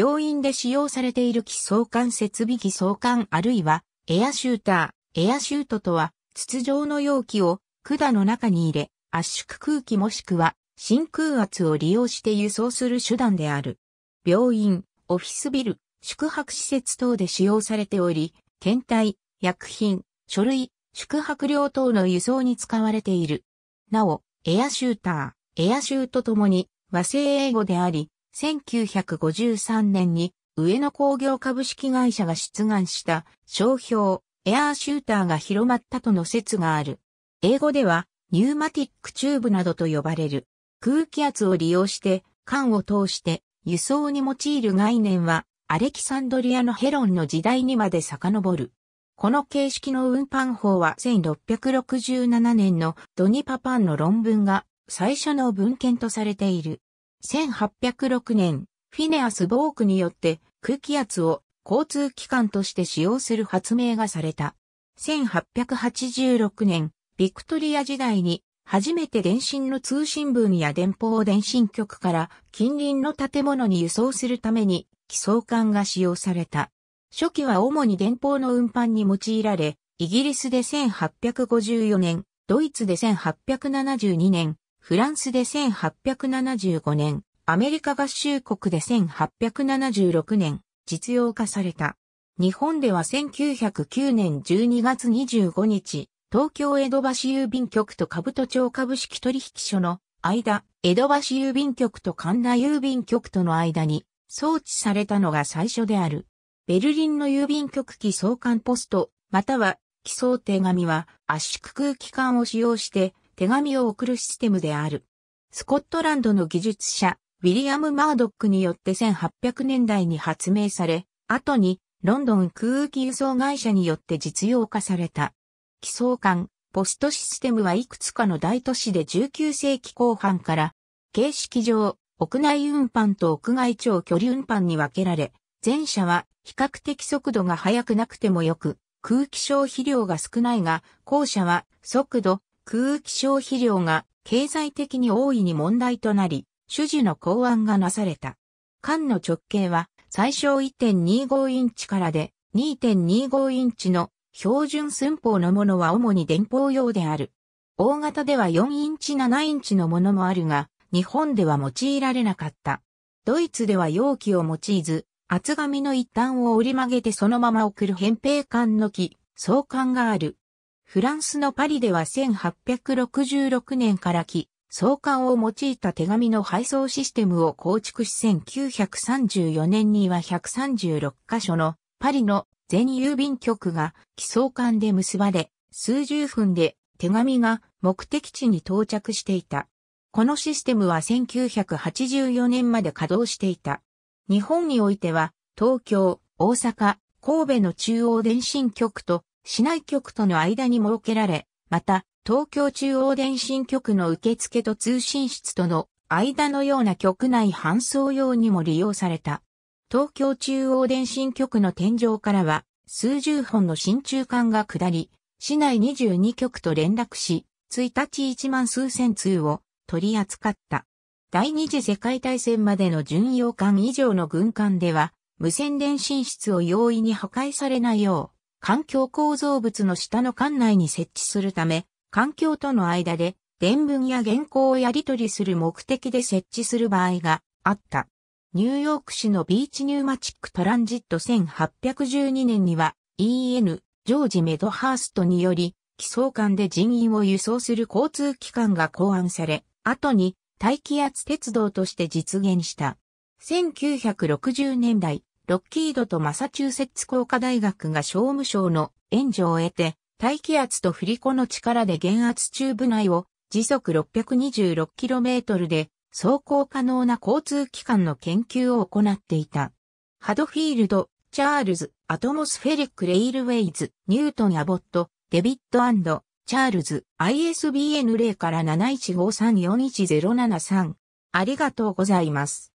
病院で使用されている気相関設備気相関あるいはエアシューター、エアシュートとは筒状の容器を管の中に入れ圧縮空気もしくは真空圧を利用して輸送する手段である。病院、オフィスビル、宿泊施設等で使用されており、検体、薬品、書類、宿泊料等の輸送に使われている。なお、エアシューター、エアシュートともに和製英語であり、1953年に上野工業株式会社が出願した商標エアーシューターが広まったとの説がある。英語ではニューマティックチューブなどと呼ばれる空気圧を利用して缶を通して輸送に用いる概念はアレキサンドリアのヘロンの時代にまで遡る。この形式の運搬法は1667年のドニパパンの論文が最初の文献とされている。1806年、フィネアス・ボークによって空気圧を交通機関として使用する発明がされた。1886年、ビクトリア時代に初めて電信の通信分や電報を電信局から近隣の建物に輸送するために基礎管が使用された。初期は主に電報の運搬に用いられ、イギリスで1854年、ドイツで1872年、フランスで1875年、アメリカ合衆国で1876年、実用化された。日本では1909年12月25日、東京江戸橋郵便局と都町株式取引所の間、江戸橋郵便局と神田郵便局との間に装置されたのが最初である。ベルリンの郵便局機送管ポスト、または、寄送手紙は圧縮空気管を使用して手紙を送るシステムである。スコットランドの技術者、ウィリアム・マードックによって1800年代に発明され、後にロンドン空気輸送会社によって実用化された。気想管、ポストシステムはいくつかの大都市で19世紀後半から、形式上、屋内運搬と屋外長距離運搬に分けられ、前者は比較的速度が速くなくてもよく、空気消費量が少ないが、後者は速度、空気消費量が経済的に大いに問題となり、主事の考案がなされた。缶の直径は最小1.25インチからで2.25インチの標準寸法のものは主に電報用である。大型では4インチ7インチのものもあるが、日本では用いられなかった。ドイツでは容器を用いず、厚紙の一端を折り曲げてそのまま送る扁平管の木、相関がある。フランスのパリでは1866年から来、送還を用いた手紙の配送システムを構築し1934年には136カ所のパリの全郵便局が寄送館で結ばれ、数十分で手紙が目的地に到着していた。このシステムは1984年まで稼働していた。日本においては東京、大阪、神戸の中央電信局と市内局との間に設けられ、また、東京中央電信局の受付と通信室との間のような局内搬送用にも利用された。東京中央電信局の天井からは、数十本の新中間が下り、市内22局と連絡し、1日1万数千通を取り扱った。第二次世界大戦までの巡洋艦以上の軍艦では、無線電信室を容易に破壊されないよう、環境構造物の下の管内に設置するため、環境との間で伝文や原稿をやり取りする目的で設置する場合があった。ニューヨーク市のビーチニューマチックトランジット1812年には EN ジョージ・メドハーストにより、基層間で人員を輸送する交通機関が考案され、後に大気圧鉄道として実現した。1960年代、ロッキードとマサチューセッツ工科大学が商務省の援助を得て、大気圧と振り子の力で減圧チューブ内を時速 626km で走行可能な交通機関の研究を行っていた。ハドフィールド、チャールズ、アトモスフェリック・レイルウェイズ、ニュートン・アボット、デビッドチャールズ、ISBN 0から7153410773。ありがとうございます。